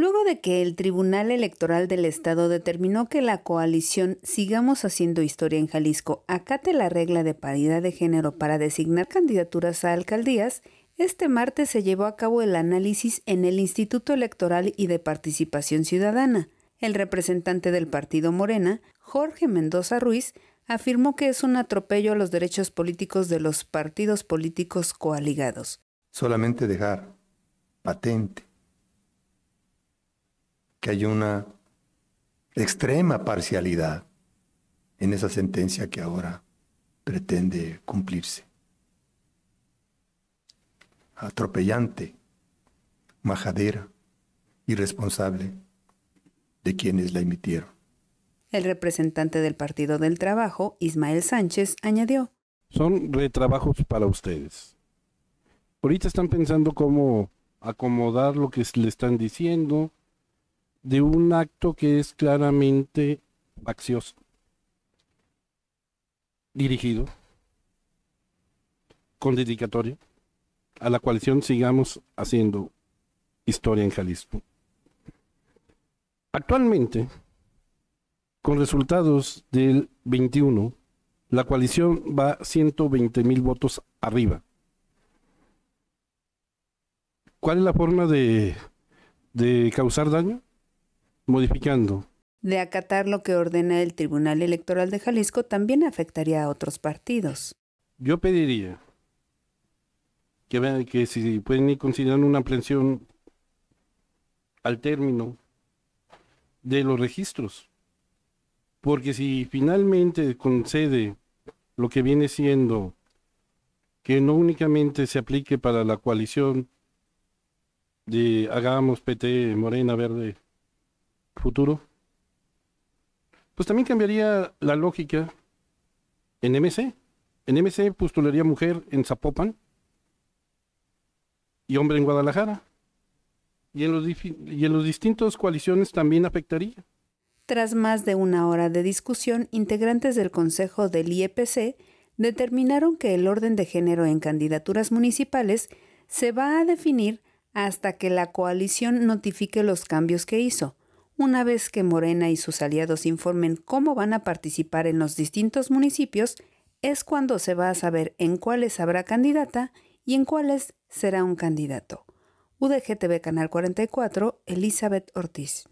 Luego de que el Tribunal Electoral del Estado determinó que la coalición Sigamos haciendo historia en Jalisco acate la regla de paridad de género para designar candidaturas a alcaldías, este martes se llevó a cabo el análisis en el Instituto Electoral y de Participación Ciudadana. El representante del partido Morena, Jorge Mendoza Ruiz, afirmó que es un atropello a los derechos políticos de los partidos políticos coaligados. Solamente dejar patente que hay una extrema parcialidad en esa sentencia que ahora pretende cumplirse. Atropellante, majadera, irresponsable de quienes la emitieron. El representante del Partido del Trabajo, Ismael Sánchez, añadió. Son retrabajos para ustedes. Ahorita están pensando cómo acomodar lo que le están diciendo, de un acto que es claramente faccioso, dirigido, con dedicatoria, a la coalición sigamos haciendo historia en Jalisco. Actualmente, con resultados del 21, la coalición va 120 mil votos arriba. ¿Cuál es la forma de, de causar daño? modificando. De acatar lo que ordena el Tribunal Electoral de Jalisco también afectaría a otros partidos. Yo pediría que, que si pueden ir considerando una aprehensión al término de los registros. Porque si finalmente concede lo que viene siendo que no únicamente se aplique para la coalición de Hagamos PT Morena Verde futuro, pues también cambiaría la lógica en MC. En MC postularía mujer en Zapopan y hombre en Guadalajara. Y en los, y en los distintos coaliciones también afectaría. Tras más de una hora de discusión, integrantes del Consejo del IEPC determinaron que el orden de género en candidaturas municipales se va a definir hasta que la coalición notifique los cambios que hizo, una vez que Morena y sus aliados informen cómo van a participar en los distintos municipios, es cuando se va a saber en cuáles habrá candidata y en cuáles será un candidato. UDGTV Canal 44, Elizabeth Ortiz.